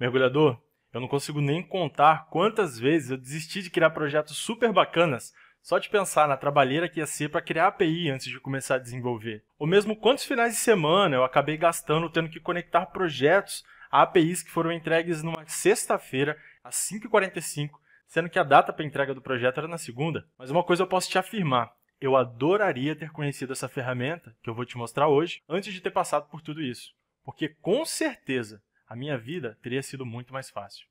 Mergulhador, eu não consigo nem contar quantas vezes eu desisti de criar projetos super bacanas só de pensar na trabalheira que ia ser para criar API antes de começar a desenvolver. Ou mesmo quantos finais de semana eu acabei gastando tendo que conectar projetos a APIs que foram entregues numa sexta-feira às 5h45, sendo que a data para entrega do projeto era na segunda. Mas uma coisa eu posso te afirmar, eu adoraria ter conhecido essa ferramenta que eu vou te mostrar hoje antes de ter passado por tudo isso, porque com certeza a minha vida teria sido muito mais fácil.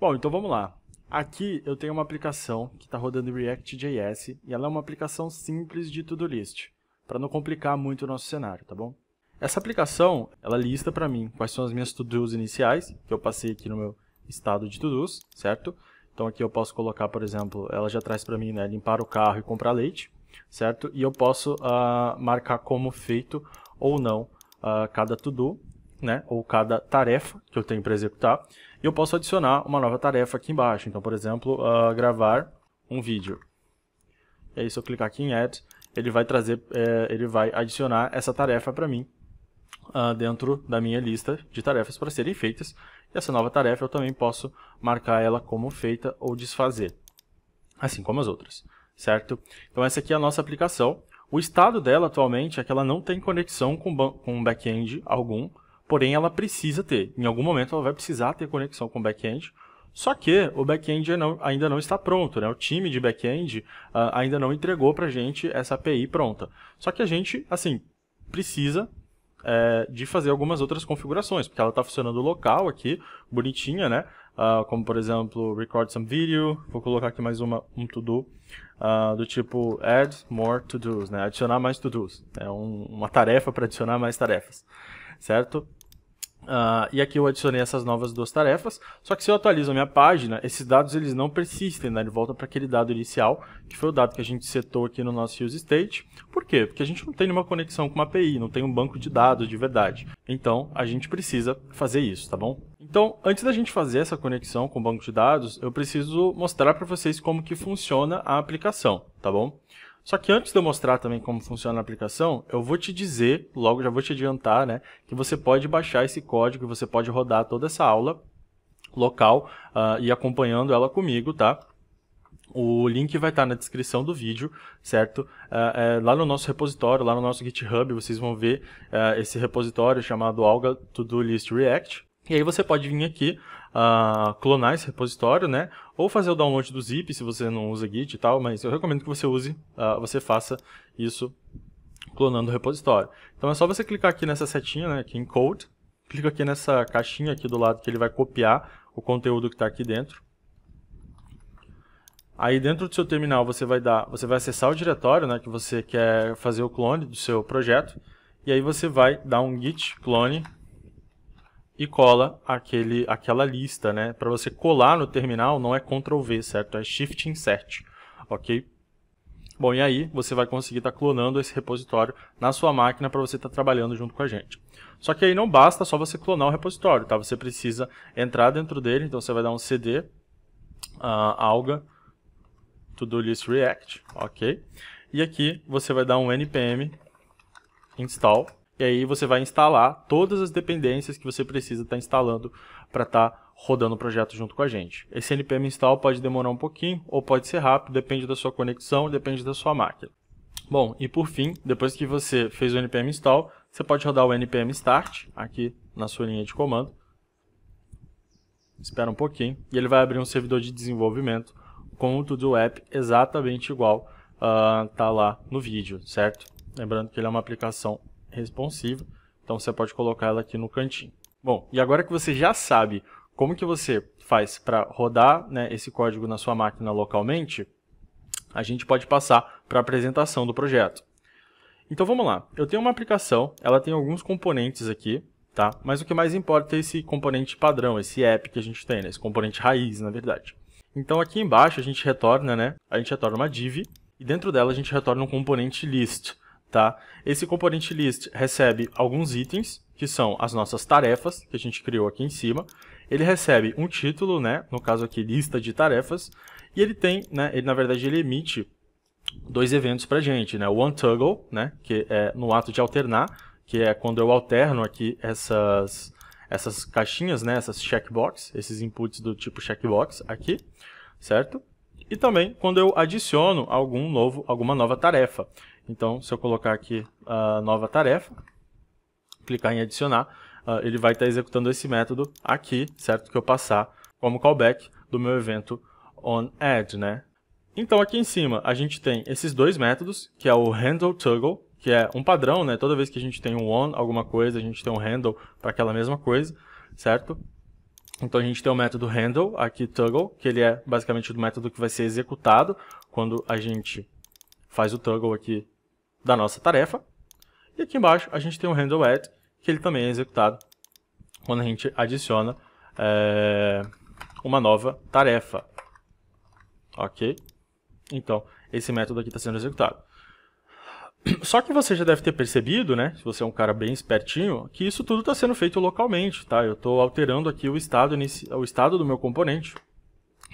Bom, então vamos lá. Aqui eu tenho uma aplicação que está rodando React.js e ela é uma aplicação simples de to-do list, para não complicar muito o nosso cenário, tá bom? Essa aplicação, ela lista para mim quais são as minhas to-dos iniciais, que eu passei aqui no meu estado de to-dos, certo? Então aqui eu posso colocar, por exemplo, ela já traz para mim né, limpar o carro e comprar leite, certo? E eu posso uh, marcar como feito ou não uh, cada to-do, né, ou cada tarefa que eu tenho para executar, e eu posso adicionar uma nova tarefa aqui embaixo. Então, por exemplo, uh, gravar um vídeo. E aí, se eu clicar aqui em Add, ele vai trazer, é, ele vai adicionar essa tarefa para mim uh, dentro da minha lista de tarefas para serem feitas. E essa nova tarefa eu também posso marcar ela como feita ou desfazer, assim como as outras, certo? Então, essa aqui é a nossa aplicação. O estado dela atualmente é que ela não tem conexão com, com back-end algum, porém ela precisa ter. Em algum momento ela vai precisar ter conexão com o back-end, só que o back-end ainda não está pronto, né? O time de back-end uh, ainda não entregou para a gente essa API pronta. Só que a gente, assim, precisa é, de fazer algumas outras configurações, porque ela está funcionando local aqui, bonitinha, né? Uh, como, por exemplo, record some video, vou colocar aqui mais uma, um to-do, uh, do tipo add more to-dos, né? Adicionar mais to-dos. É um, uma tarefa para adicionar mais tarefas, certo? Uh, e aqui eu adicionei essas novas duas tarefas, só que se eu atualizo a minha página, esses dados eles não persistem, né? ele volta para aquele dado inicial, que foi o dado que a gente setou aqui no nosso use state. Por quê? Porque a gente não tem nenhuma conexão com uma API, não tem um banco de dados de verdade. Então, a gente precisa fazer isso, tá bom? Então, antes da gente fazer essa conexão com o banco de dados, eu preciso mostrar para vocês como que funciona a aplicação, tá bom? Só que antes de eu mostrar também como funciona a aplicação, eu vou te dizer, logo já vou te adiantar, né, que você pode baixar esse código, você pode rodar toda essa aula local uh, e acompanhando ela comigo, tá? O link vai estar na descrição do vídeo, certo? Uh, é, lá no nosso repositório, lá no nosso GitHub, vocês vão ver uh, esse repositório chamado Alga To Do List React. E aí você pode vir aqui, uh, clonar esse repositório, né? Ou fazer o download do zip, se você não usa Git e tal, mas eu recomendo que você use, uh, você faça isso clonando o repositório. Então é só você clicar aqui nessa setinha, né, aqui em Code, clica aqui nessa caixinha aqui do lado que ele vai copiar o conteúdo que está aqui dentro. Aí dentro do seu terminal você vai dar, você vai acessar o diretório, né, que você quer fazer o clone do seu projeto, e aí você vai dar um git clone e cola aquele, aquela lista, né? Para você colar no terminal não é Ctrl V, certo? É Shift Insert, ok? Bom, e aí você vai conseguir estar tá clonando esse repositório na sua máquina para você estar tá trabalhando junto com a gente. Só que aí não basta só você clonar o repositório, tá? Você precisa entrar dentro dele, então você vai dar um cd uh, ah, alga todo list react, ok? E aqui você vai dar um npm install e aí você vai instalar todas as dependências que você precisa estar tá instalando para estar tá rodando o projeto junto com a gente. Esse npm install pode demorar um pouquinho ou pode ser rápido, depende da sua conexão, depende da sua máquina. Bom, e por fim, depois que você fez o npm install, você pode rodar o npm start aqui na sua linha de comando. Espera um pouquinho e ele vai abrir um servidor de desenvolvimento com o todo app exatamente igual uh, tá lá no vídeo, certo? Lembrando que ele é uma aplicação responsiva, então você pode colocar ela aqui no cantinho. Bom, e agora que você já sabe como que você faz para rodar né, esse código na sua máquina localmente, a gente pode passar para a apresentação do projeto. Então vamos lá, eu tenho uma aplicação, ela tem alguns componentes aqui, tá? mas o que mais importa é esse componente padrão, esse app que a gente tem, né? esse componente raiz, na verdade. Então aqui embaixo a gente retorna, né? a gente retorna uma div, e dentro dela a gente retorna um componente list, tá? Esse componente list recebe alguns itens, que são as nossas tarefas, que a gente criou aqui em cima. Ele recebe um título, né? No caso aqui, lista de tarefas. E ele tem, né? Ele, na verdade, ele emite dois eventos pra gente, né? O toggle né? Que é no ato de alternar, que é quando eu alterno aqui essas, essas caixinhas, né? Essas checkbox, esses inputs do tipo checkbox aqui, certo? E também quando eu adiciono algum novo, alguma nova tarefa. Então, se eu colocar aqui a nova tarefa, clicar em adicionar, ah, ele vai estar executando esse método aqui, certo? Que eu passar como callback do meu evento onAdd, né? Então, aqui em cima, a gente tem esses dois métodos, que é o handleToggle, que é um padrão, né? Toda vez que a gente tem um on alguma coisa, a gente tem um handle para aquela mesma coisa, certo? Então a gente tem o método handle, aqui toggle, que ele é basicamente o método que vai ser executado quando a gente faz o toggle aqui da nossa tarefa. E aqui embaixo a gente tem o um handle add, que ele também é executado quando a gente adiciona é, uma nova tarefa. Ok? Então, esse método aqui está sendo executado. Só que você já deve ter percebido, né, se você é um cara bem espertinho, que isso tudo está sendo feito localmente, tá? Eu estou alterando aqui o estado, o estado do meu componente,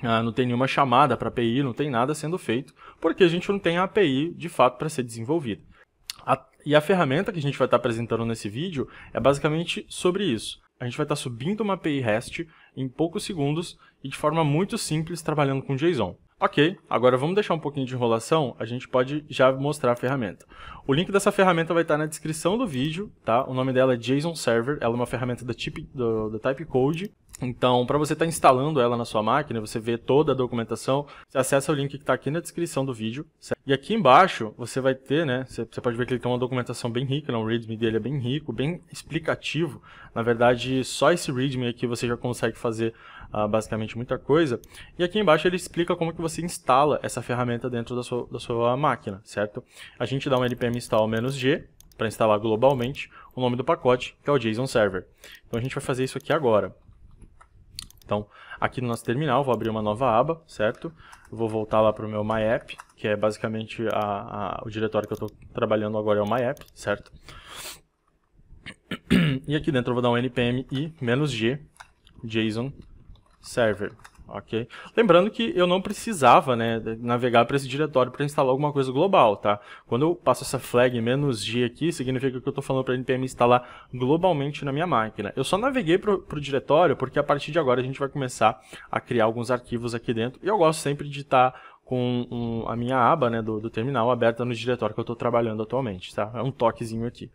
ah, não tem nenhuma chamada para API, não tem nada sendo feito, porque a gente não tem a API de fato para ser desenvolvida. A, e a ferramenta que a gente vai estar tá apresentando nesse vídeo é basicamente sobre isso. A gente vai estar tá subindo uma API REST em poucos segundos e de forma muito simples trabalhando com JSON. Ok, agora vamos deixar um pouquinho de enrolação, a gente pode já mostrar a ferramenta. O link dessa ferramenta vai estar tá na descrição do vídeo, tá? O nome dela é JSON Server, ela é uma ferramenta da, Type, do, da Code. Então, para você estar tá instalando ela na sua máquina, você vê toda a documentação, você acessa o link que está aqui na descrição do vídeo. Certo? E aqui embaixo, você vai ter, né, você, pode ver que ele tem uma documentação bem rica, né, o README dele é bem rico, bem explicativo. Na verdade, só esse README aqui você já consegue fazer ah, basicamente muita coisa. E aqui embaixo ele explica como que você instala essa ferramenta dentro da sua, da sua máquina, certo? A gente dá um npm install-g, para instalar globalmente o nome do pacote, que é o JSON Server. Então a gente vai fazer isso aqui agora. Então, aqui no nosso terminal, vou abrir uma nova aba, certo? vou voltar lá para o meu MyApp, que é basicamente a, a, o diretório que eu estou trabalhando agora é o MyApp, certo? E aqui dentro eu vou dar um npm i-g json server. Ok. Lembrando que eu não precisava né, navegar para esse diretório para instalar alguma coisa global, tá? Quando eu passo essa flag "-g aqui, significa que eu estou falando para a NPM instalar globalmente na minha máquina. Eu só naveguei para o diretório porque a partir de agora a gente vai começar a criar alguns arquivos aqui dentro. E eu gosto sempre de estar... Tá com um, a minha aba né, do, do terminal aberta no diretório que eu estou trabalhando atualmente, tá? É um toquezinho aqui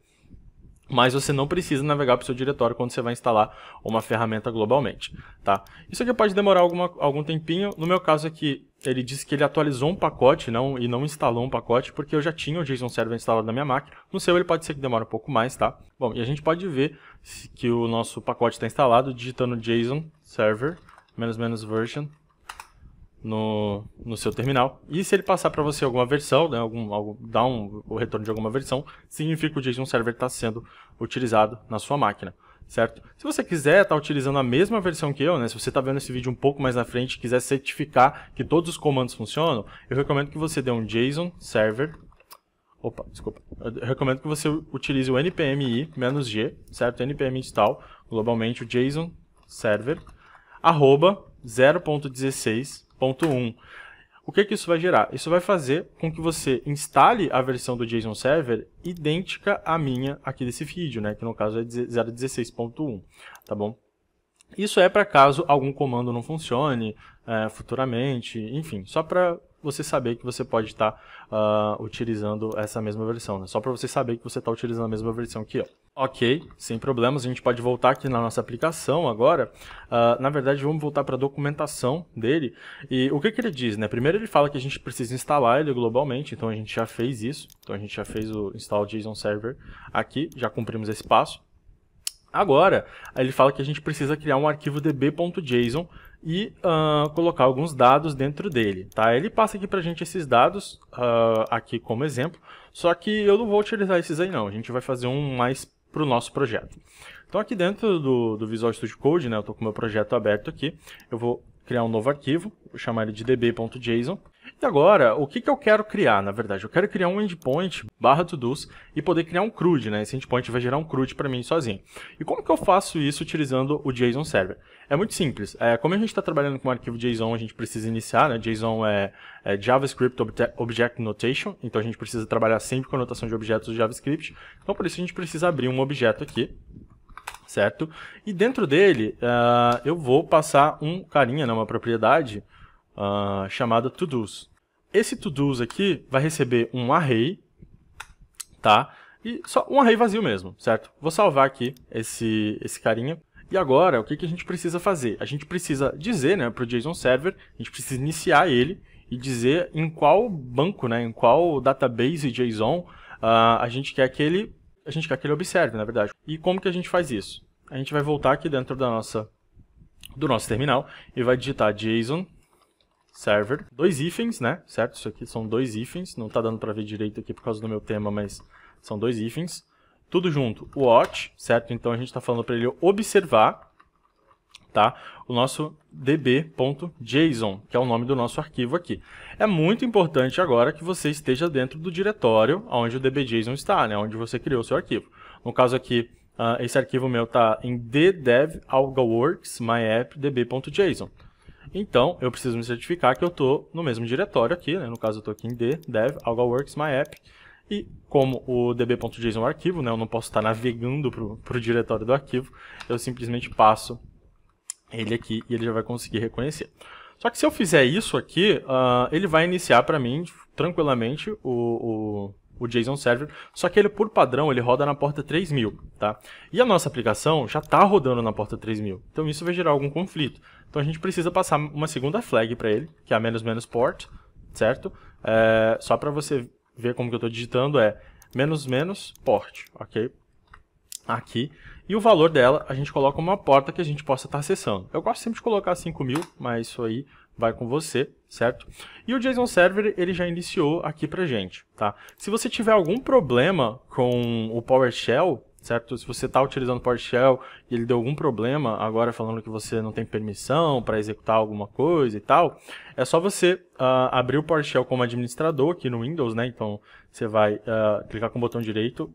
mas você não precisa navegar para o seu diretório quando você vai instalar uma ferramenta globalmente, tá? Isso aqui pode demorar alguma, algum tempinho, no meu caso aqui, ele disse que ele atualizou um pacote não, e não instalou um pacote, porque eu já tinha o JSON Server instalado na minha máquina, no seu ele pode ser que demore um pouco mais, tá? Bom, e a gente pode ver que o nosso pacote está instalado digitando JSON Server, menos menos version, no, no seu terminal. E se ele passar para você alguma versão, né, algum, algum, um, o retorno de alguma versão, significa que o JSON Server está sendo utilizado na sua máquina. Certo? Se você quiser estar tá utilizando a mesma versão que eu, né, se você está vendo esse vídeo um pouco mais na frente e quiser certificar que todos os comandos funcionam, eu recomendo que você dê um JSON Server Opa, desculpa. Eu recomendo que você utilize o npmi-g, certo? npm install, globalmente o JSON server, arroba 0.16 Ponto Um. O que, que isso vai gerar? Isso vai fazer com que você instale a versão do JSON Server idêntica à minha aqui desse vídeo, né? que no caso é 0.16.1, tá bom? Isso é para caso algum comando não funcione é, futuramente, enfim, só para você saber que você pode estar tá, uh, utilizando essa mesma versão, né? Só para você saber que você está utilizando a mesma versão aqui, ó. Ok, sem problemas, a gente pode voltar aqui na nossa aplicação agora. Uh, na verdade, vamos voltar para a documentação dele. E o que, que ele diz, né? Primeiro ele fala que a gente precisa instalar ele globalmente, então a gente já fez isso. Então a gente já fez o install JSON server aqui, já cumprimos esse passo. Agora, ele fala que a gente precisa criar um arquivo db.json e uh, colocar alguns dados dentro dele. Tá? Ele passa aqui para a gente esses dados, uh, aqui como exemplo, só que eu não vou utilizar esses aí não, a gente vai fazer um mais para o nosso projeto. Então aqui dentro do, do Visual Studio Code, né, eu estou com o meu projeto aberto aqui, eu vou criar um novo arquivo, vou chamar ele de db.json, e agora, o que, que eu quero criar, na verdade? Eu quero criar um endpoint barra todos e poder criar um CRUD, né? Esse endpoint vai gerar um CRUD para mim sozinho. E como que eu faço isso utilizando o JSON Server? É muito simples. É, como a gente está trabalhando com um arquivo JSON, a gente precisa iniciar, né? JSON é, é JavaScript Object Notation, então a gente precisa trabalhar sempre com a notação de objetos de JavaScript. Então, por isso, a gente precisa abrir um objeto aqui, certo? E dentro dele, uh, eu vou passar um carinha, né, uma propriedade, uh, chamada todos. Esse todos aqui vai receber um array, tá? E só um array vazio mesmo, certo? Vou salvar aqui esse, esse carinha. E agora, o que, que a gente precisa fazer? A gente precisa dizer né, para o JSON Server, a gente precisa iniciar ele e dizer em qual banco, né, em qual database JSON uh, a gente quer que ele a gente quer que ele observe, na verdade. E como que a gente faz isso? A gente vai voltar aqui dentro da nossa do nosso terminal e vai digitar JSON server. Dois ifens, né? Certo? Isso aqui são dois ifens. Não tá dando para ver direito aqui por causa do meu tema, mas são dois ifens. Tudo junto, watch, certo? Então a gente está falando para ele observar, tá? O nosso db.json, que é o nome do nosso arquivo aqui. É muito importante agora que você esteja dentro do diretório onde o dbjson está, né? Onde você criou o seu arquivo. No caso aqui, uh, esse arquivo meu está em ddev algaworks myapp então, eu preciso me certificar que eu estou no mesmo diretório aqui, né? no caso eu estou aqui em D, dev, AlgaWorks, MyApp, e como o db.json é um arquivo, né? eu não posso estar navegando para o diretório do arquivo, eu simplesmente passo ele aqui e ele já vai conseguir reconhecer. Só que se eu fizer isso aqui, uh, ele vai iniciar para mim tranquilamente o, o o JSON Server, só que ele por padrão ele roda na porta 3000, tá? E a nossa aplicação já está rodando na porta 3000, então isso vai gerar algum conflito. Então a gente precisa passar uma segunda flag para ele, que é a menos menos port, certo? É, só para você ver como que eu estou digitando é menos menos port, ok? Aqui. E o valor dela a gente coloca uma porta que a gente possa estar tá acessando. Eu gosto sempre de colocar 5000, mas isso aí vai com você, certo? E o JSON Server ele já iniciou aqui para gente, tá? Se você tiver algum problema com o PowerShell, certo? Se você está utilizando o PowerShell e ele deu algum problema, agora falando que você não tem permissão para executar alguma coisa e tal, é só você uh, abrir o PowerShell como administrador aqui no Windows, né? Então, você vai uh, clicar com o botão direito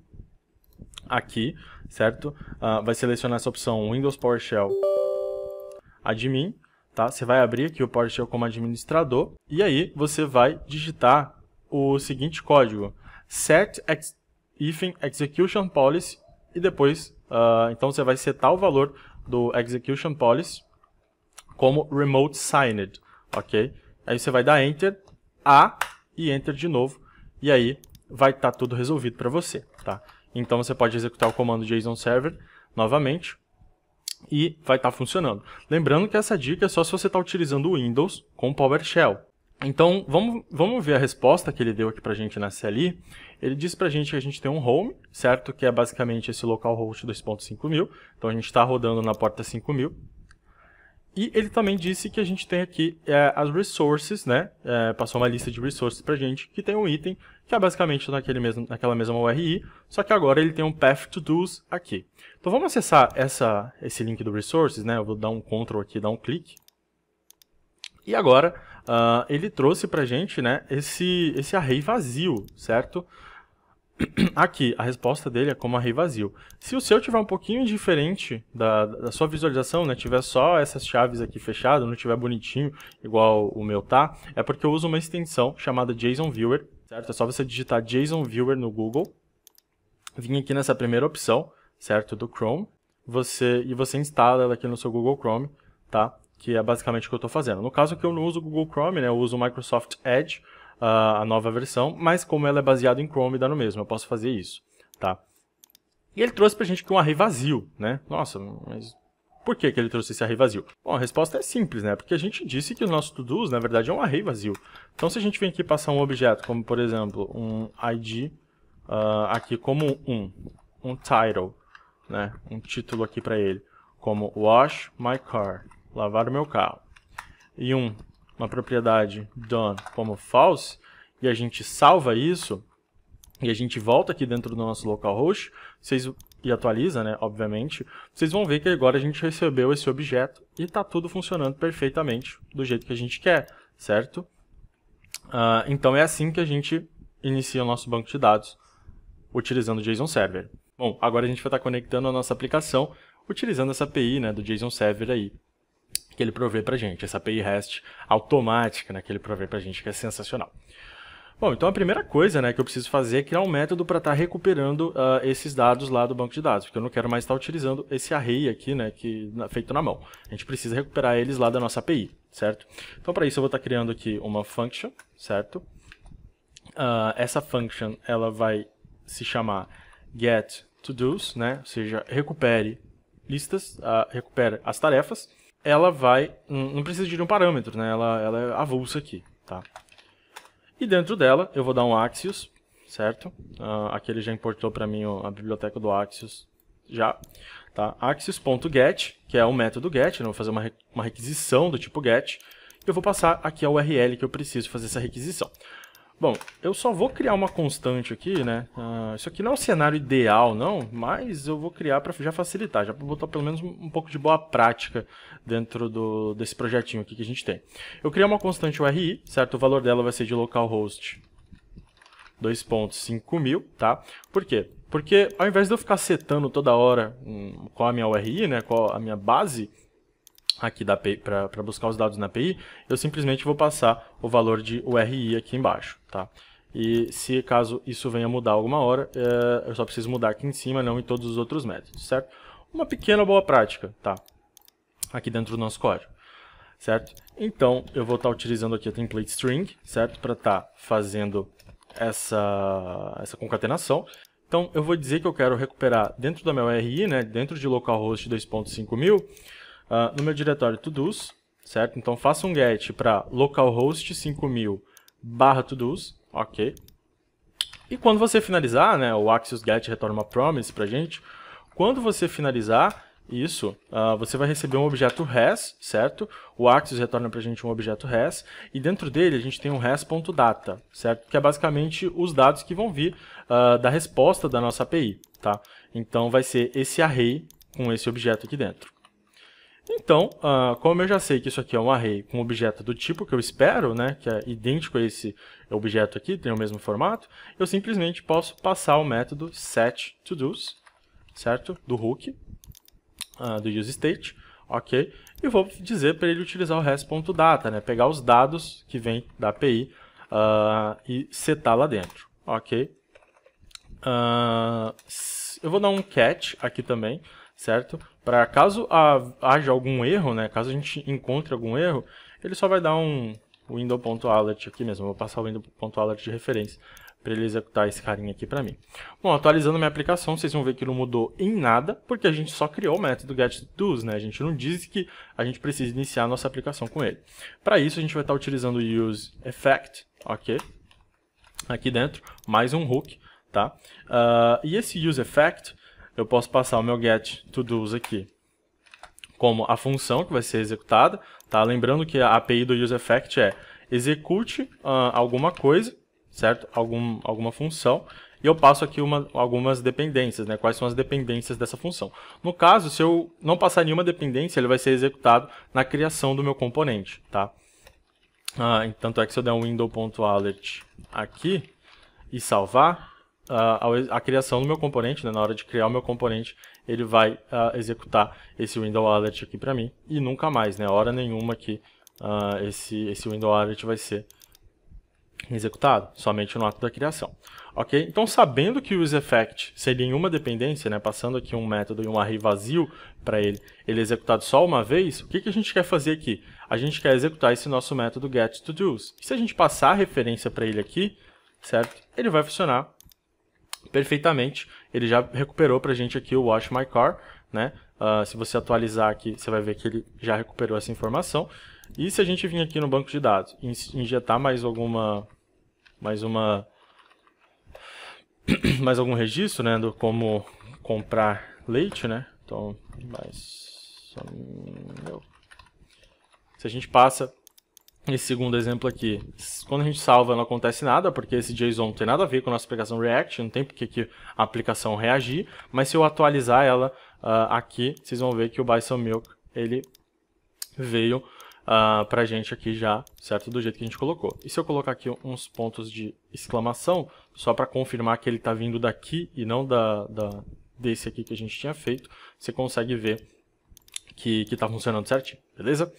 aqui, certo? Uh, vai selecionar essa opção Windows PowerShell Admin, tá? Você vai abrir aqui o PowerShell como administrador e aí você vai digitar o seguinte código, set ex execution policy e depois, uh, então você vai setar o valor do execution policy como remote signed, ok? Aí você vai dar enter, A e enter de novo, e aí vai estar tá tudo resolvido para você, tá? Então você pode executar o comando JSON server novamente e vai estar tá funcionando. Lembrando que essa dica é só se você está utilizando o Windows com PowerShell, então, vamos, vamos ver a resposta que ele deu aqui para a gente na CLI. Ele disse para a gente que a gente tem um home, certo? Que é basicamente esse localhost 2.5000. Então, a gente está rodando na porta 5000. E ele também disse que a gente tem aqui é, as resources, né? É, passou uma lista de resources para a gente, que tem um item, que é basicamente naquele mesmo, naquela mesma URI, só que agora ele tem um path to do's aqui. Então, vamos acessar essa, esse link do resources, né? Eu vou dar um control aqui, dar um clique. E agora uh, ele trouxe pra gente, né, esse, esse array vazio, certo? Aqui, a resposta dele é como array vazio. Se o seu tiver um pouquinho diferente da, da sua visualização, né, tiver só essas chaves aqui fechadas, não tiver bonitinho, igual o meu tá, é porque eu uso uma extensão chamada JSON Viewer. certo? É só você digitar JSON Viewer no Google, vim aqui nessa primeira opção, certo, do Chrome, você, e você instala ela aqui no seu Google Chrome, tá? que é basicamente o que eu estou fazendo. No caso aqui eu não uso o Google Chrome, né? eu uso o Microsoft Edge, ah, a nova versão, mas como ela é baseada em Chrome, dá no mesmo, eu posso fazer isso. Tá? E ele trouxe para a gente aqui um array vazio. Né? Nossa, mas por que, que ele trouxe esse array vazio? Bom, a resposta é simples, né? Porque a gente disse que os nossos to-dos, na verdade, é um array vazio. Então, se a gente vem aqui passar um objeto, como, por exemplo, um id uh, ah, aqui como um, um title, né? Um título aqui para ele, como wash my car lavar o meu carro, e um, uma propriedade done como false, e a gente salva isso, e a gente volta aqui dentro do nosso localhost, vocês, e atualiza, né, obviamente, vocês vão ver que agora a gente recebeu esse objeto e está tudo funcionando perfeitamente do jeito que a gente quer, certo? Uh, então é assim que a gente inicia o nosso banco de dados utilizando o JSON Server. Bom, agora a gente vai estar conectando a nossa aplicação utilizando essa API né, do JSON Server aí que ele provê para gente, essa API REST automática né, que ele provê para gente, que é sensacional. Bom, então a primeira coisa né, que eu preciso fazer é criar um método para estar tá recuperando uh, esses dados lá do banco de dados, porque eu não quero mais estar tá utilizando esse array aqui, né, que, na, feito na mão. A gente precisa recuperar eles lá da nossa API, certo? Então, para isso, eu vou estar tá criando aqui uma function, certo? Uh, essa function, ela vai se chamar get né? ou seja, recupere listas, uh, ah, recupera as tarefas, ela vai. Não precisa de um parâmetro, né? Ela, ela é avulsa aqui, tá? E dentro dela eu vou dar um Axios, certo? Uh, ah, aqui ele já importou para mim a biblioteca do Axios já, tá? Axios.get, que é o método get, né? eu vou fazer uma, uma requisição do tipo get, eu vou passar aqui a URL que eu preciso fazer essa requisição. Bom, eu só vou criar uma constante aqui, né? Ah, isso aqui não é um cenário ideal, não, mas eu vou criar para já facilitar, já para botar pelo menos um pouco de boa prática dentro do, desse projetinho aqui que a gente tem. Eu criei uma constante URI, certo? O valor dela vai ser de localhost 2.5000, tá? Por quê? Porque ao invés de eu ficar setando toda hora hum, qual a minha URI, né, qual a minha base, aqui da para buscar os dados na API, eu simplesmente vou passar o valor de URI aqui embaixo, tá? E se caso isso venha mudar alguma hora, é, eu só preciso mudar aqui em cima, não em todos os outros métodos, certo? Uma pequena boa prática, tá? Aqui dentro do nosso código, certo? Então, eu vou estar tá utilizando aqui a template string, certo? Para estar tá fazendo essa, essa concatenação. Então, eu vou dizer que eu quero recuperar dentro da minha URI, né? Dentro de localhost 2.5000, uh, no meu diretório todos, certo? Então faça um get para localhost 5000 barra todos, ok? E quando você finalizar, né, o Axios Get retorna uma promise para gente, quando você finalizar isso, uh, você vai receber um objeto res, certo? O Axios retorna para gente um objeto res, e dentro dele a gente tem um has.data, certo? Que é basicamente os dados que vão vir uh, da resposta da nossa API, tá? Então vai ser esse array com esse objeto aqui dentro. Então, uh, como eu já sei que isso aqui é um array com objeto do tipo que eu espero, né, que é idêntico a esse objeto aqui, tem o mesmo formato, eu simplesmente posso passar o método setToDos, certo? Do hook, uh, ah, do useState, ok? E vou dizer para ele utilizar o res.data, né, pegar os dados que vem da API uh, ah, e setar lá dentro, ok? eu vou dar um catch aqui também, certo? Para caso haja algum erro, né, caso a gente encontre algum erro, ele só vai dar um window.alert aqui mesmo, vou passar o window.alert de referência para ele executar esse carinha aqui para mim. Bom, atualizando minha aplicação, vocês vão ver que não mudou em nada, porque a gente só criou o método getTools, né? A gente não disse que a gente precisa iniciar a nossa aplicação com ele. Para isso, a gente vai estar utilizando o useEffect, ok? Aqui dentro, mais um hook, tá? Uh, e esse useEffect, eu posso passar o meu get todos aqui como a função que vai ser executada, tá? Lembrando que a API do useEffect é execute uh, alguma coisa, certo? Algum, alguma função, e eu passo aqui uma, algumas dependências, né? Quais são as dependências dessa função. No caso, se eu não passar nenhuma dependência, ele vai ser executado na criação do meu componente, tá? Ah, então, tanto é que se eu der um window.alert aqui e salvar, a, a, criação do meu componente, né, na hora de criar o meu componente, ele vai uh, executar esse window alert aqui para mim e nunca mais, né, hora nenhuma que uh, esse, esse window alert vai ser executado, somente no ato da criação. Ok? Então, sabendo que o useEffect seria em uma dependência, né, passando aqui um método e um array vazio para ele, ele é executado só uma vez, o que, que a gente quer fazer aqui? A gente quer executar esse nosso método getToDo's. Se a gente passar a referência para ele aqui, certo? Ele vai funcionar perfeitamente. Ele já recuperou pra gente aqui o Watch My Car, né? Uh, se você atualizar aqui, você vai ver que ele já recuperou essa informação. E se a gente vir aqui no banco de dados e injetar mais alguma... Mais uma... mais algum registro, né? Do como comprar leite, né? Então, mais... Se a gente passa esse segundo exemplo aqui, quando a gente salva não acontece nada, porque esse JSON não tem nada a ver com a nossa aplicação React, não tem porque que a aplicação reagir, mas se eu atualizar ela uh, aqui, vocês vão ver que o Bison Milk ele veio uh, ah, para a gente aqui já, certo? Do jeito que a gente colocou. E se eu colocar aqui uns pontos de exclamação, só para confirmar que ele está vindo daqui e não da, da, desse aqui que a gente tinha feito, você consegue ver que está funcionando certinho, beleza?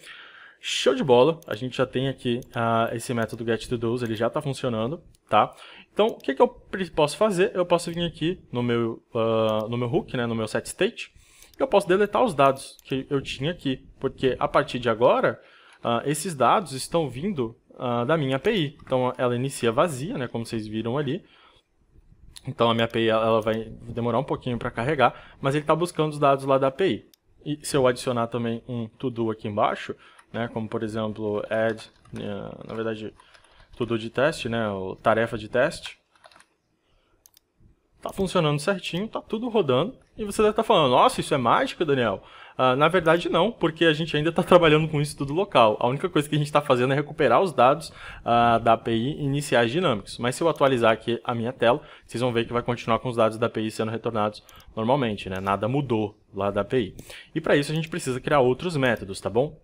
Show de bola, a gente já tem aqui uh, esse método getToDos, ele já está funcionando, tá? Então, o que, que eu posso fazer? Eu posso vir aqui no meu, uh, no meu hook, né, no meu setState, e eu posso deletar os dados que eu tinha aqui, porque a partir de agora, uh, esses dados estão vindo da minha API. Então, ela inicia vazia, né, como vocês viram ali, então a minha API ela vai demorar um pouquinho para carregar, mas ele está buscando os dados lá da API. E se eu adicionar também um to-do aqui embaixo, né? Como por exemplo, add, né? na verdade, tudo de teste, né? O tarefa de teste. Tá funcionando certinho, tá tudo rodando. E você deve estar tá falando, nossa, isso é mágica, Daniel. Uh, na verdade, não, porque a gente ainda está trabalhando com isso tudo local. A única coisa que a gente está fazendo é recuperar os dados uh, da API iniciais dinâmicos. Mas se eu atualizar aqui a minha tela, vocês vão ver que vai continuar com os dados da API sendo retornados normalmente, né? Nada mudou lá da API. E para isso a gente precisa criar outros métodos, tá bom?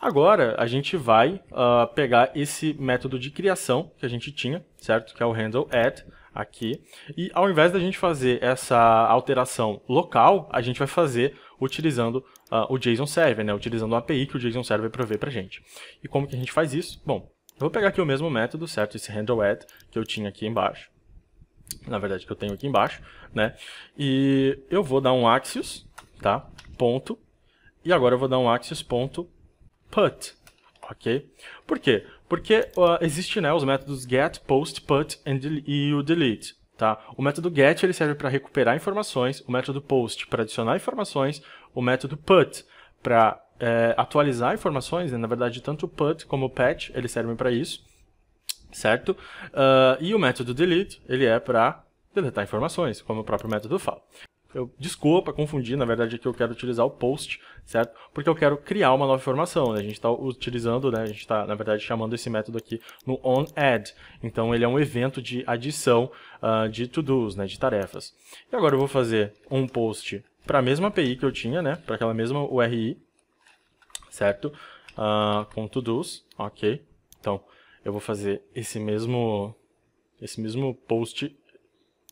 Agora a gente vai uh, pegar esse método de criação que a gente tinha, certo? Que é o handle add aqui. E ao invés da gente fazer essa alteração local, a gente vai fazer utilizando uh, o JSON Server, né? utilizando a API que o JSON Server provê para gente. E como que a gente faz isso? Bom, eu vou pegar aqui o mesmo método, certo? Esse handle add que eu tinha aqui embaixo. Na verdade, que eu tenho aqui embaixo, né? E eu vou dar um axios, tá? Ponto. E agora eu vou dar um axios ponto put, ok? Por quê? Porque uh, existem né, os métodos get, post, put e o delete. Tá? O método get ele serve para recuperar informações, o método post para adicionar informações, o método put para é, atualizar informações, né? na verdade tanto o put como o patch eles servem para isso, certo? Uh, e o método delete ele é para deletar informações, como o próprio método fala eu, desculpa confundir, na verdade aqui eu quero utilizar o post, certo? Porque eu quero criar uma nova informação, né? a gente está utilizando, né? a gente está, na verdade, chamando esse método aqui no onAdd, então ele é um evento de adição uh, de to-dos, né? de tarefas. E agora eu vou fazer um post para a mesma API que eu tinha, né? para aquela mesma URI, certo? Uh, com to-dos, ok? Então, eu vou fazer esse mesmo, esse mesmo post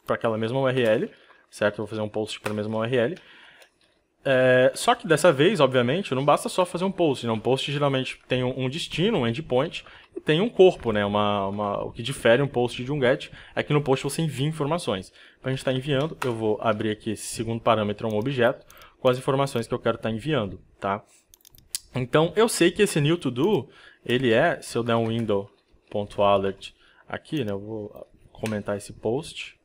para aquela mesma URL, certo? Eu vou fazer um post para a mesma URL. É, só que dessa vez, obviamente, não basta só fazer um post. Né? Um post geralmente tem um destino, um endpoint, e tem um corpo, né? Uma, uma, o que difere um post de um get é que no post você envia informações. Para a gente estar tá enviando, eu vou abrir aqui esse segundo parâmetro, é um objeto, com as informações que eu quero estar tá enviando. Tá? Então, eu sei que esse new to do, ele é, se eu der um window.alert aqui, né? Eu vou comentar esse post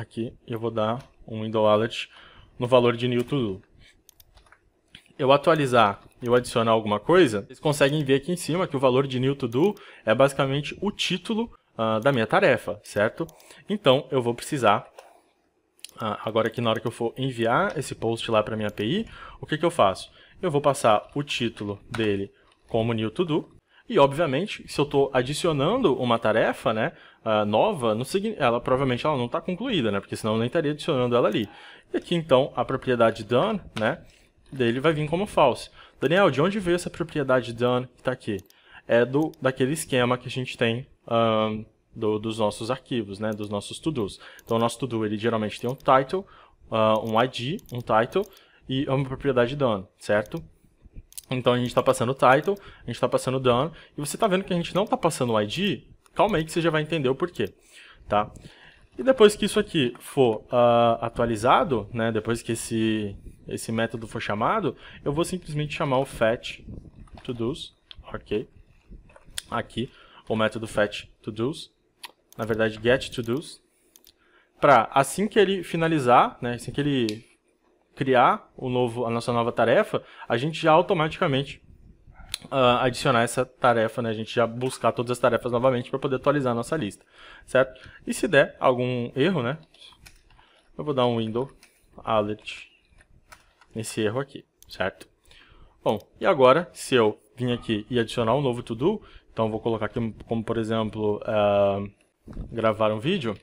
aqui eu vou dar um window alert no valor de new to do. Eu atualizar e eu adicionar alguma coisa, vocês conseguem ver aqui em cima que o valor de new to do é basicamente o título uh, da minha tarefa, certo? Então eu vou precisar ah, agora que na hora que eu for enviar esse post lá para minha API, o que, que eu faço? Eu vou passar o título dele como new to do e, obviamente, se eu estou adicionando uma tarefa né, uh, nova, não, ela provavelmente ela não está concluída, né, porque senão eu nem estaria adicionando ela ali. E aqui, então, a propriedade done né, dele vai vir como false. Daniel, de onde veio essa propriedade done que está aqui? É do, daquele esquema que a gente tem um, ah, do, dos nossos arquivos, né, dos nossos to-dos. Então, o nosso to-do ele geralmente tem um title, uh, um ID, um title e uma propriedade done, certo? Então a gente está passando o title, a gente está passando o done, e você está vendo que a gente não está passando o ID, calma aí que você já vai entender o porquê, tá? E depois que isso aqui for uh, atualizado, né, depois que esse, esse método for chamado, eu vou simplesmente chamar o fetch todos, ok? Aqui, o método fetch todos, na verdade get todos, para assim que ele finalizar, né, assim que ele criar o novo, a nossa nova tarefa, a gente já automaticamente uh, adicionar essa tarefa, né? A gente já buscar todas as tarefas novamente para poder atualizar a nossa lista, certo? E se der algum erro, né? Eu vou dar um window alert nesse erro aqui, certo? Bom, e agora, se eu vim aqui e adicionar um novo to-do, então vou colocar aqui como, por exemplo, uh, gravar um vídeo,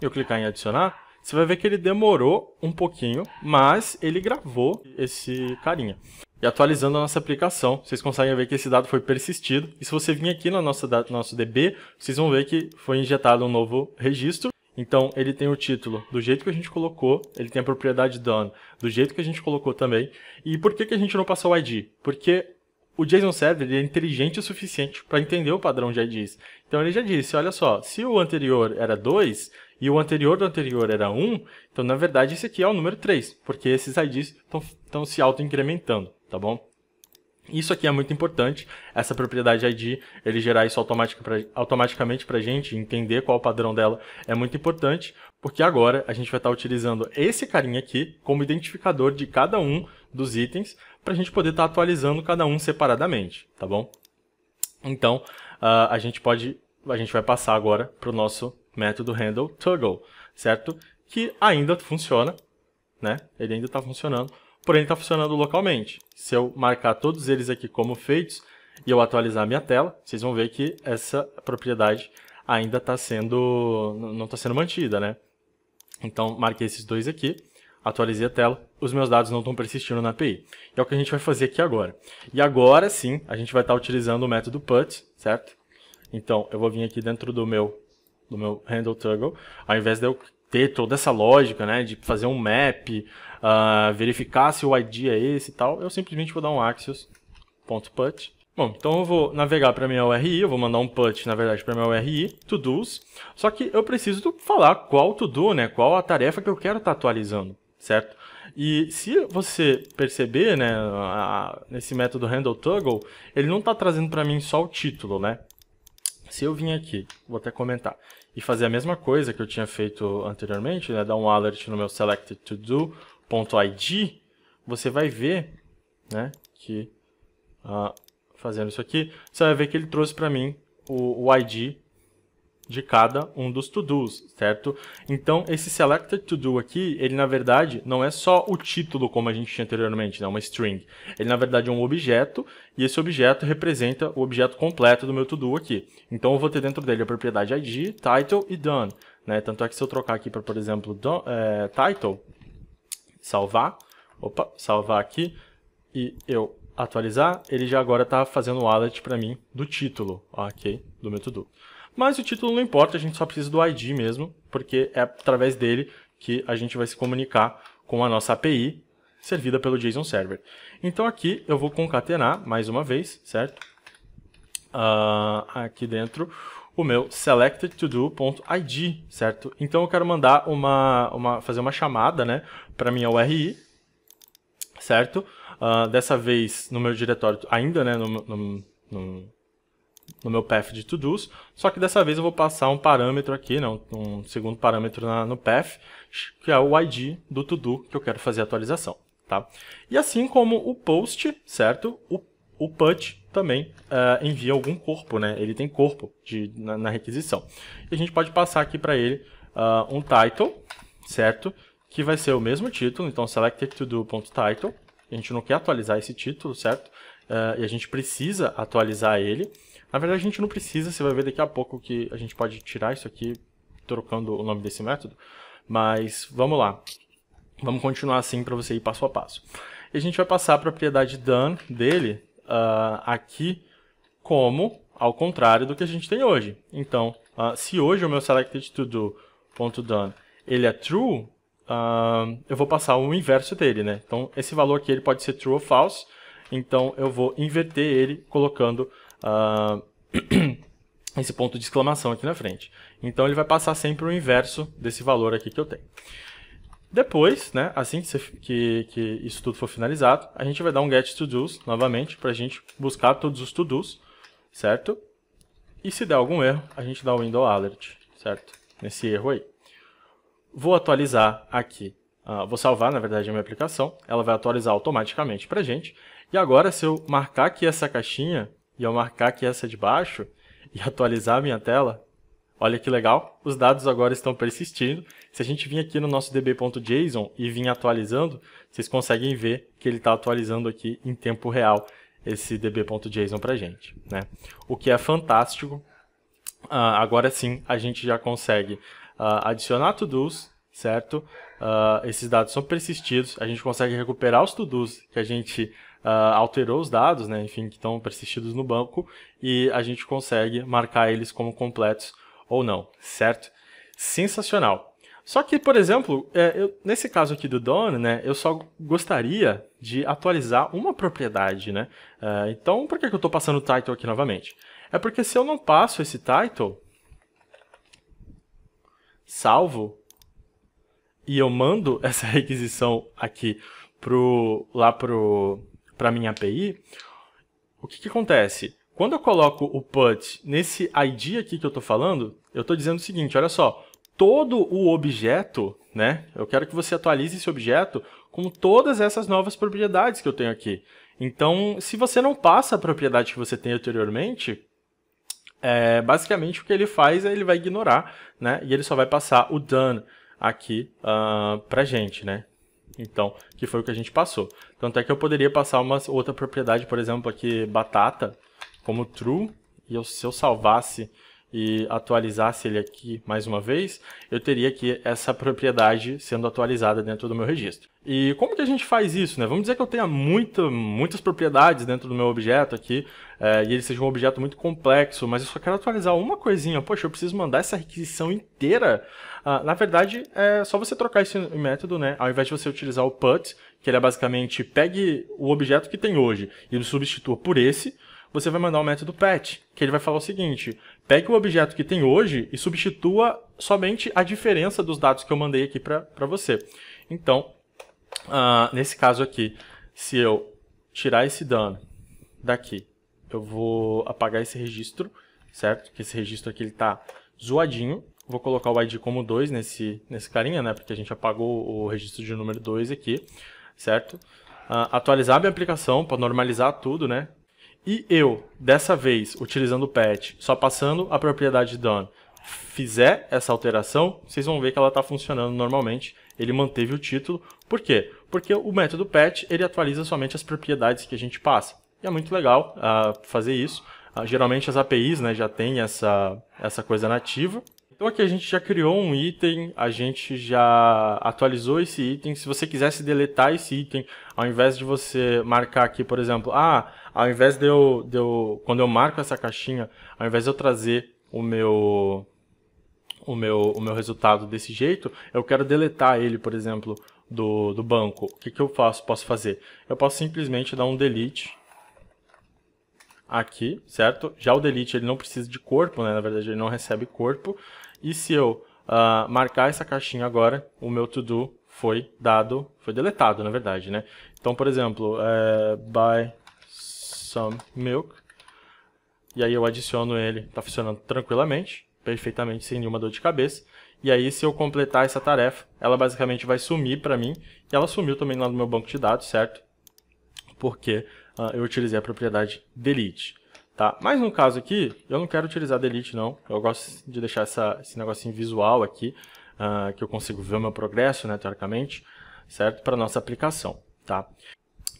eu clicar em adicionar, você vai ver que ele demorou um pouquinho, mas ele gravou esse carinha. E atualizando a nossa aplicação, vocês conseguem ver que esse dado foi persistido. E se você vir aqui no nosso, nosso DB, vocês vão ver que foi injetado um novo registro. Então, ele tem o título do jeito que a gente colocou, ele tem a propriedade done do jeito que a gente colocou também. E por que, que a gente não passou o ID? Porque o JSON Server é inteligente o suficiente para entender o padrão de IDs. Então, ele já disse, olha só, se o anterior era 2 e o anterior do anterior era 1, então na verdade esse aqui é o número 3, porque esses IDs estão se auto-incrementando, tá bom? Isso aqui é muito importante, essa propriedade ID, ele gerar isso automaticamente pra, automaticamente para a gente, entender qual o padrão dela é muito importante, porque agora a gente vai estar utilizando esse carinha aqui como identificador de cada um dos itens, para a gente poder estar atualizando cada um separadamente, tá bom? Então, ah, a gente pode, a gente vai passar agora para o nosso método handle toggle, certo? Que ainda funciona, né? Ele ainda está funcionando, porém está funcionando localmente. Se eu marcar todos eles aqui como feitos e eu atualizar a minha tela, vocês vão ver que essa propriedade ainda está sendo, não está sendo mantida, né? Então, marquei esses dois aqui, atualizei a tela, os meus dados não estão persistindo na API. É o que a gente vai fazer aqui agora. E agora sim, a gente vai estar tá utilizando o método put, certo? Então, eu vou vir aqui dentro do meu do meu handle toggle, ao invés de eu ter toda essa lógica, né, de fazer um map, uh, verificar se o ID é esse e tal, eu simplesmente vou dar um axios.put. Bom, então eu vou navegar para minha URI, eu vou mandar um put, na verdade, para minha URI, todos, só que eu preciso falar qual to-do, né, qual a tarefa que eu quero estar tá atualizando, certo? E se você perceber, né, a, nesse método handle toggle, ele não está trazendo para mim só o título, né? Se eu vim aqui, vou até comentar, e fazer a mesma coisa que eu tinha feito anteriormente, né, dar um alert no meu selected to do.id, você vai ver né, que uh, fazendo isso aqui, você vai ver que ele trouxe para mim o, o, ID de cada um dos to-dos, certo? Então, esse selected to-do aqui, ele na verdade não é só o título como a gente tinha anteriormente, né, uma string. Ele na verdade é um objeto e esse objeto representa o objeto completo do meu to-do aqui. Então, eu vou ter dentro dele a propriedade id, title e done. Né? Tanto é que se eu trocar aqui para, por exemplo, é, title, salvar, opa, salvar aqui e eu atualizar, ele já agora está fazendo o alert para mim do título, ok, do meu to-do. Mas o título não importa, a gente só precisa do ID mesmo, porque é através dele que a gente vai se comunicar com a nossa API servida pelo JSON Server. Então aqui eu vou concatenar mais uma vez, certo? Uh, aqui dentro o meu selectedToDo.id, certo? Então eu quero mandar uma, uma fazer uma chamada, né, para minha URI, certo? Uh, dessa vez no meu diretório ainda, né, no, no, no no meu path de to-dos, só que dessa vez eu vou passar um parâmetro aqui, né, um segundo parâmetro na, no path, que é o id do to-do que eu quero fazer a atualização. Tá? E assim como o post, certo? O, o put também uh, envia algum corpo, né? ele tem corpo de, na, na requisição. E a gente pode passar aqui para ele uh, um title, certo? Que vai ser o mesmo título, então selected todo.title, a gente não quer atualizar esse título, certo? Uh, e a gente precisa atualizar ele. Na verdade, a gente não precisa, você vai ver daqui a pouco que a gente pode tirar isso aqui, trocando o nome desse método. Mas vamos lá. Vamos continuar assim para você ir passo a passo. E a gente vai passar a propriedade done dele uh, aqui como ao contrário do que a gente tem hoje. Então, uh, se hoje o meu selected do ponto done ele é true, uh, eu vou passar o inverso dele, né? Então, esse valor aqui ele pode ser true ou false. Então, eu vou inverter ele colocando uh, esse ponto de exclamação aqui na frente. Então ele vai passar sempre o inverso desse valor aqui que eu tenho. Depois, né, assim que, que, que isso tudo for finalizado, a gente vai dar um get to do's novamente para a gente buscar todos os to do's, certo? E se der algum erro, a gente dá o um window alert, certo? Nesse erro aí. Vou atualizar aqui, uh, vou salvar, na verdade, a minha aplicação. Ela vai atualizar automaticamente para a gente. E agora, se eu marcar aqui essa caixinha e eu marcar aqui essa de baixo e atualizar a minha tela, olha que legal, os dados agora estão persistindo. Se a gente vir aqui no nosso db.json e vir atualizando, vocês conseguem ver que ele está atualizando aqui em tempo real esse db.json para a gente. Né? O que é fantástico. Uh, agora sim, a gente já consegue uh, adicionar to-dos, certo? Uh, esses dados são persistidos, a gente consegue recuperar os to-dos que a gente uh, alterou os dados, né, enfim, que estão persistidos no banco, e a gente consegue marcar eles como completos ou não, certo? Sensacional! Só que, por exemplo, é, eu, nesse caso aqui do Don, né, eu só gostaria de atualizar uma propriedade. Né? Uh, então, por que, que eu estou passando o title aqui novamente? É porque se eu não passo esse title, salvo, e eu mando essa requisição aqui pro, lá para o para minha API, o que, que acontece? Quando eu coloco o put nesse ID aqui que eu estou falando, eu estou dizendo o seguinte, olha só, todo o objeto, né? Eu quero que você atualize esse objeto com todas essas novas propriedades que eu tenho aqui. Então, se você não passa a propriedade que você tem anteriormente, é, basicamente o que ele faz é ele vai ignorar, né? E ele só vai passar o done aqui uh, ah, para gente, né? Então, que foi o que a gente passou. Tanto é que eu poderia passar uma outra propriedade, por exemplo, aqui, batata, como true, e eu, se eu salvasse e atualizasse ele aqui mais uma vez, eu teria aqui essa propriedade sendo atualizada dentro do meu registro. E como que a gente faz isso? Né? Vamos dizer que eu tenha muita, muitas propriedades dentro do meu objeto aqui, é, e ele seja um objeto muito complexo, mas eu só quero atualizar uma coisinha, poxa, eu preciso mandar essa requisição inteira. Ah, na verdade, é só você trocar esse método, né? Ao invés de você utilizar o put, que ele é basicamente pegue o objeto que tem hoje e substitua por esse, você vai mandar o método patch, que ele vai falar o seguinte: pegue o objeto que tem hoje e substitua somente a diferença dos dados que eu mandei aqui para você. Então, uh, nesse caso aqui, se eu tirar esse dano daqui eu vou apagar esse registro, certo? Que esse registro aqui ele tá zoadinho. Vou colocar o ID como 2 nesse, nesse carinha, né? Porque a gente apagou o registro de número 2 aqui, certo? Uh, atualizar a minha aplicação para normalizar tudo, né? E eu, dessa vez, utilizando o patch, só passando a propriedade done, fizer essa alteração, vocês vão ver que ela está funcionando normalmente. Ele manteve o título. Por quê? Porque o método patch ele atualiza somente as propriedades que a gente passa. E é muito legal uh, fazer isso. Uh, geralmente as APIs né, já têm essa, essa coisa nativa. Então aqui a gente já criou um item, a gente já atualizou esse item. Se você quisesse deletar esse item, ao invés de você marcar aqui, por exemplo, ah, ao invés de eu, de eu quando eu marco essa caixinha, ao invés de eu trazer o meu o meu, o meu resultado desse jeito, eu quero deletar ele, por exemplo, do, do banco. O que, que eu faço? Posso fazer? Eu posso simplesmente dar um delete aqui, certo? Já o delete ele não precisa de corpo, né? na verdade ele não recebe corpo. E se eu uh, marcar essa caixinha agora, o meu todo foi dado, foi deletado, na verdade, né? Então, por exemplo, é, buy some milk, e aí eu adiciono ele, tá funcionando tranquilamente, perfeitamente, sem nenhuma dor de cabeça. E aí, se eu completar essa tarefa, ela basicamente vai sumir para mim, e ela sumiu também lá no meu banco de dados, certo? Porque ah, eu utilizei a propriedade delete. Tá? Mas no caso aqui, eu não quero utilizar delete não, eu gosto de deixar essa, esse negocinho visual aqui, uh, que eu consigo ver o meu progresso, né, teoricamente, certo? Para nossa aplicação, tá?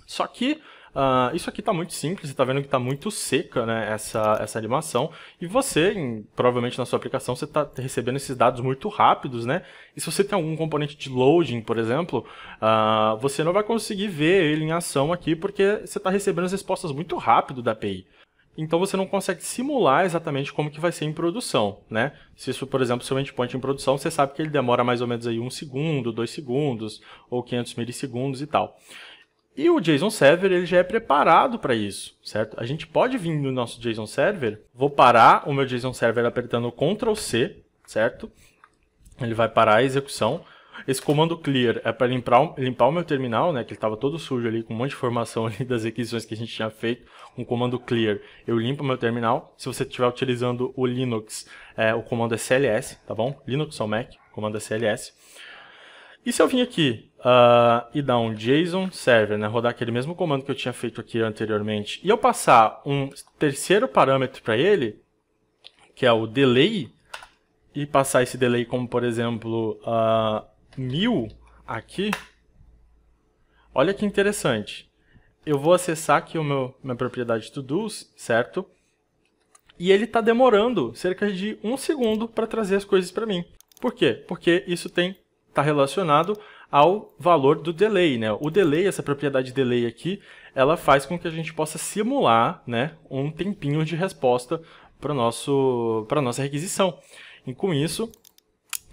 Só que Uh, isso aqui está muito simples, você está vendo que está muito seca né, essa, essa animação. E você, em, provavelmente na sua aplicação, você está recebendo esses dados muito rápidos, né? E se você tem algum componente de loading, por exemplo, uh, você não vai conseguir ver ele em ação aqui porque você está recebendo as respostas muito rápido da API. Então você não consegue simular exatamente como que vai ser em produção, né? Se isso, por exemplo, seu endpoint em produção, você sabe que ele demora mais ou menos aí um segundo, dois segundos, ou 500 milissegundos e tal. E o JSON Server ele já é preparado para isso, certo? A gente pode vir no nosso JSON Server, vou parar o meu JSON Server apertando Ctrl C, certo? Ele vai parar a execução. Esse comando clear é para limpar, limpar o meu terminal, né, que ele estava todo sujo ali, com um monte de informação ali das requisições que a gente tinha feito. Com o comando clear, eu limpo o meu terminal. Se você estiver utilizando o Linux, é, o comando é cls, tá bom? Linux ou Mac, comando é cls. E se eu vim aqui uh, e dar um JSON server, né, rodar aquele mesmo comando que eu tinha feito aqui anteriormente, e eu passar um terceiro parâmetro para ele, que é o delay, e passar esse delay como, por exemplo, uh, 1000 aqui, olha que interessante. Eu vou acessar aqui o meu, minha propriedade todos, certo? E ele está demorando cerca de um segundo para trazer as coisas para mim. Por quê? Porque isso tem está relacionado ao valor do delay, né? O delay, essa propriedade delay aqui, ela faz com que a gente possa simular, né, um tempinho de resposta para nosso para nossa requisição. E com isso,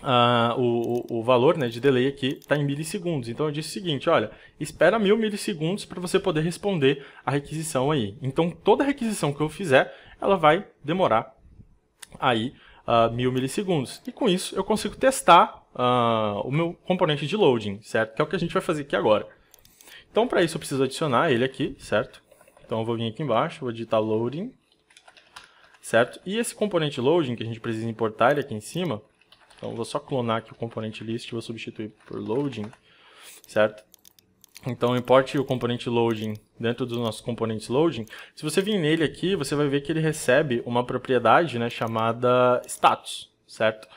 Uh, o, o valor né, de delay aqui está em milissegundos. Então eu disse o seguinte, olha, espera mil milissegundos para você poder responder a requisição aí. Então toda requisição que eu fizer, ela vai demorar aí uh, mil milissegundos. E com isso eu consigo testar uh, o meu componente de loading, certo? Que é o que a gente vai fazer aqui agora. Então, para isso, eu preciso adicionar ele aqui, certo? Então, eu vou vir aqui embaixo, vou digitar loading, certo? E esse componente loading, que a gente precisa importar ele aqui em cima, então, eu vou só clonar aqui o componente list, vou substituir por loading, certo? Então, importe o componente loading dentro dos nossos componentes loading. Se você vir nele aqui, você vai ver que ele recebe uma propriedade né, chamada status, certo?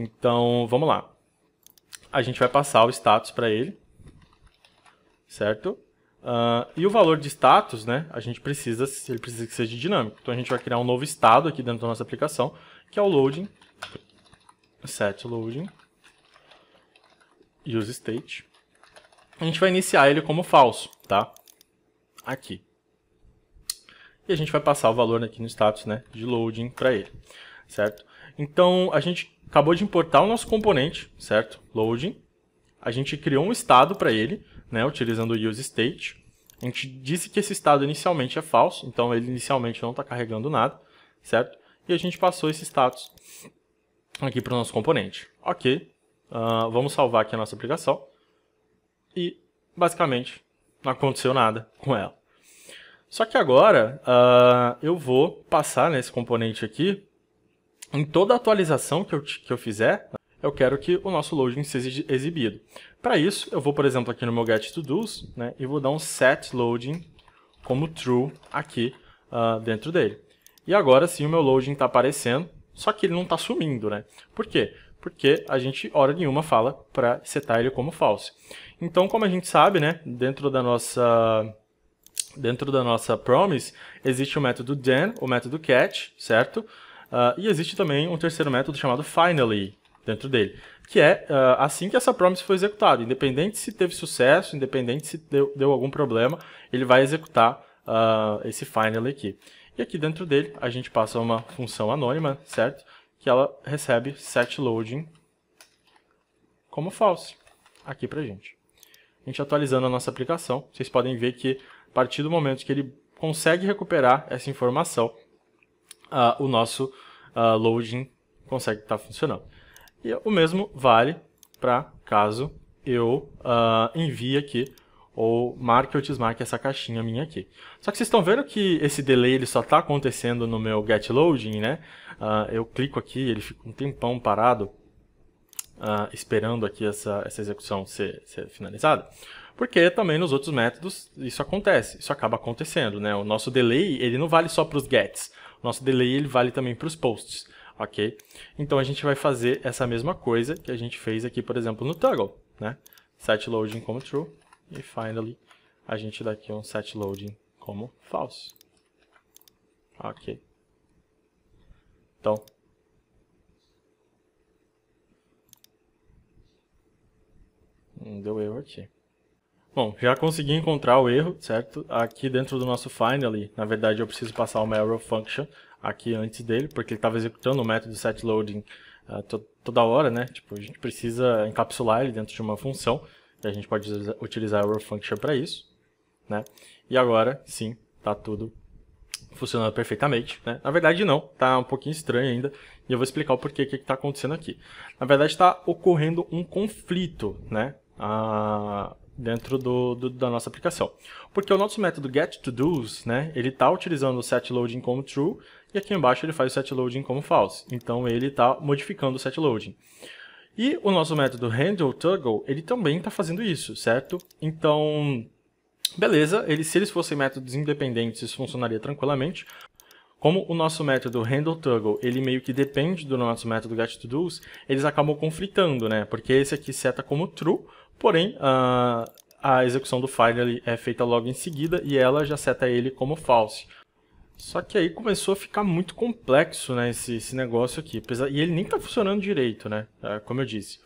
Então, vamos lá. A gente vai passar o status para ele, certo? Uh, e o valor de status, né, a gente precisa, ele precisa que seja dinâmico. Então a gente vai criar um novo estado aqui dentro da nossa aplicação, que é o loading, set loading, use state. A gente vai iniciar ele como falso, tá? Aqui. E a gente vai passar o valor aqui no status, né, de loading para ele, certo? Então, a gente acabou de importar o nosso componente, certo? Loading. A gente criou um estado para ele, né, utilizando o useState. A gente disse que esse estado inicialmente é falso, então ele inicialmente não está carregando nada, certo? E a gente passou esse status aqui para o nosso componente. Ok, uh, vamos salvar aqui a nossa aplicação. E, basicamente, não aconteceu nada com ela. Só que agora uh, eu vou passar nesse componente aqui em toda atualização que eu, que eu fizer, eu quero que o nosso loading seja exibido. Para isso, eu vou, por exemplo, aqui no meu get to do's, né, e vou dar um set loading como true aqui uh, dentro dele. E agora sim o meu loading está aparecendo, só que ele não está sumindo, né? Por quê? Porque a gente, hora nenhuma, fala para setar ele como falso. Então, como a gente sabe, né, dentro da nossa dentro da nossa promise, existe o método then, o método catch, certo? Uh, e existe também um terceiro método chamado finally dentro dele, que é uh, assim que essa promise foi executada, independente se teve sucesso, independente se deu, deu algum problema, ele vai executar uh, esse finally aqui. E aqui dentro dele a gente passa uma função anônima, certo? Que ela recebe setLoading como false aqui pra gente. A gente atualizando a nossa aplicação, vocês podem ver que a partir do momento que ele consegue recuperar essa informação, uh, o nosso uh, loading consegue estar tá funcionando. E o mesmo vale para caso eu uh, envie aqui ou marque ou desmarque essa caixinha minha aqui. Só que vocês estão vendo que esse delay ele só está acontecendo no meu get loading, né? Uh, eu clico aqui, ele fica um tempão parado uh, esperando aqui essa, essa execução ser, ser finalizada. Porque também nos outros métodos isso acontece, isso acaba acontecendo, né? O nosso delay ele não vale só para os gets. O nosso delay ele vale também para os posts, ok? Então a gente vai fazer essa mesma coisa que a gente fez aqui, por exemplo, no toggle, né? Set loading como true e finally a gente dá aqui um set loading como false. Ok. Então, hum, deu erro aqui. Bom, já consegui encontrar o erro, certo? Aqui dentro do nosso find ali, na verdade eu preciso passar uma arrow function aqui antes dele, porque ele estava executando o método setLoading uh, ah, to toda hora, né? Tipo, a gente precisa encapsular ele dentro de uma função, e a gente pode utilizar a arrow function para isso, né? E agora, sim, tá tudo funcionando perfeitamente, né? Na verdade não, tá um pouquinho estranho ainda, e eu vou explicar o porquê, que está acontecendo aqui. Na verdade está ocorrendo um conflito, né? Ah, uh dentro do, do, da nossa aplicação. Porque o nosso método getToDo's, né, ele está utilizando o setLoading como true, e aqui embaixo ele faz o setLoading como false. Então ele está modificando o setLoading. E o nosso método handleToggle, ele também está fazendo isso, certo? Então, beleza, ele, se eles fossem métodos independentes, isso funcionaria tranquilamente, como o nosso método handle toggle, ele meio que depende do nosso método getToDo's, eles acabam conflitando, né? Porque esse aqui seta como true, porém a, ah, a execução do file é feita logo em seguida e ela já seta ele como false. Só que aí começou a ficar muito complexo, né, esse, esse negócio aqui. E ele nem está funcionando direito, né, ah, como eu disse.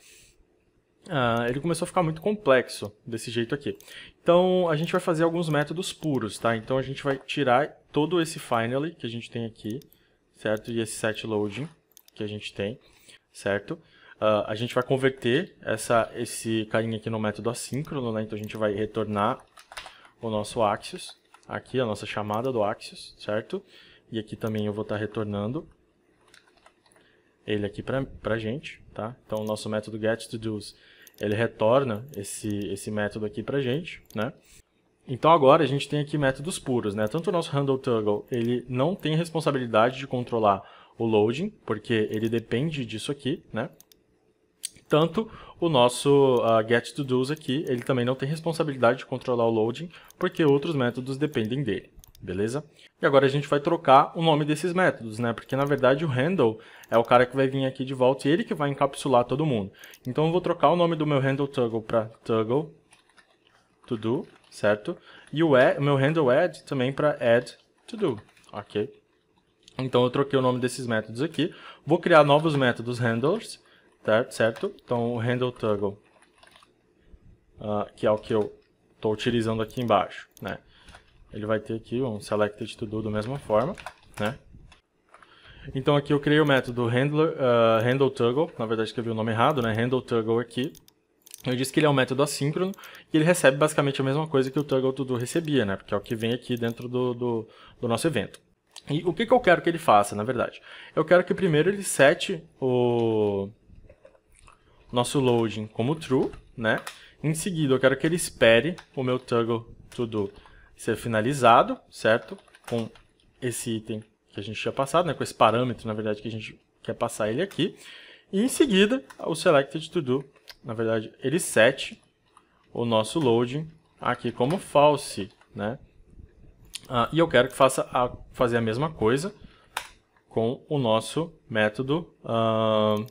Uh, ele começou a ficar muito complexo desse jeito aqui. Então, a gente vai fazer alguns métodos puros, tá? Então, a gente vai tirar todo esse finally que a gente tem aqui, certo? E esse set loading que a gente tem, certo? Uh, a gente vai converter essa, esse carinha aqui no método assíncrono, né? Então a gente vai retornar o nosso Axios, aqui a nossa chamada do Axios, certo? E aqui também eu vou estar tá retornando ele aqui para a gente, tá? Então o nosso método getToDo's, ele retorna esse, esse método aqui para a gente, né? Então agora a gente tem aqui métodos puros, né? Tanto o nosso handle toggle, ele não tem responsabilidade de controlar o loading, porque ele depende disso aqui, né? Tanto o nosso uh, get to do's aqui, ele também não tem responsabilidade de controlar o loading, porque outros métodos dependem dele, beleza? E agora a gente vai trocar o nome desses métodos, né? Porque na verdade o handle é o cara que vai vir aqui de volta e ele que vai encapsular todo mundo. Então eu vou trocar o nome do meu handle toggle para toggle to do certo? E o, add, o meu handle add também para add to do, ok? Então eu troquei o nome desses métodos aqui. Vou criar novos métodos handlers, tá, certo? Então o handle toggle, uh, que é o que eu estou utilizando aqui embaixo, né? Ele vai ter aqui um selected to do da mesma forma, né? Então aqui eu criei o método handler, uh, handle toggle, na verdade escrevi o nome errado, né? Handle toggle aqui, eu disse que ele é um método assíncrono e ele recebe basicamente a mesma coisa que o toggle to recebia, né? Porque é o que vem aqui dentro do, do, do nosso evento. E o que, que eu quero que ele faça, na verdade? Eu quero que primeiro ele sete o nosso loading como true, né? Em seguida, eu quero que ele espere o meu toggle to ser finalizado, certo? Com esse item que a gente tinha passado, né? com esse parâmetro, na verdade, que a gente quer passar ele aqui. E em seguida, o selected to do na verdade, ele set o nosso loading aqui como false, né? Ah, e eu quero que faça a, fazer a mesma coisa com o nosso método uh,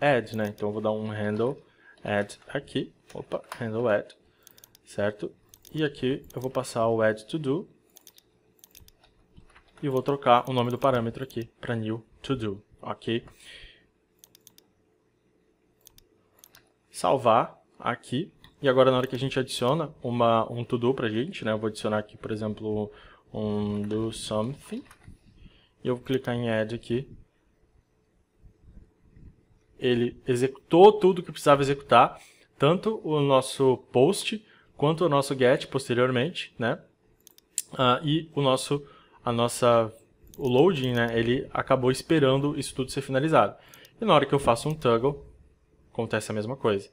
add, né? Então eu vou dar um handle add aqui, opa, handle add, certo? E aqui eu vou passar o add to do e vou trocar o nome do parâmetro aqui para new to do, ok? salvar aqui. E agora na hora que a gente adiciona uma, um to-do para a gente, né? Eu vou adicionar aqui, por exemplo, um do something. E eu vou clicar em add aqui. Ele executou tudo que precisava executar, tanto o nosso post quanto o nosso get posteriormente, né? Ah, e o nosso, a nossa, o loading, né? Ele acabou esperando isso tudo ser finalizado. E na hora que eu faço um toggle, acontece a mesma coisa.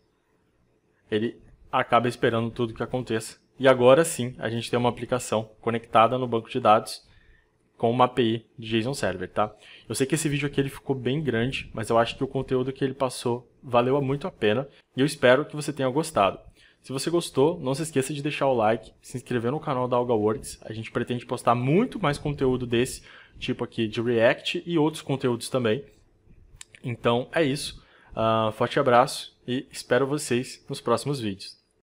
Ele acaba esperando tudo que aconteça. E agora sim, a gente tem uma aplicação conectada no banco de dados com uma API de JSON Server, tá? Eu sei que esse vídeo aqui ele ficou bem grande, mas eu acho que o conteúdo que ele passou valeu muito a pena e eu espero que você tenha gostado. Se você gostou, não se esqueça de deixar o like, se inscrever no canal da AlgaWorks. A gente pretende postar muito mais conteúdo desse tipo aqui de React e outros conteúdos também. Então é isso. Uh, forte abraço e espero vocês nos próximos vídeos.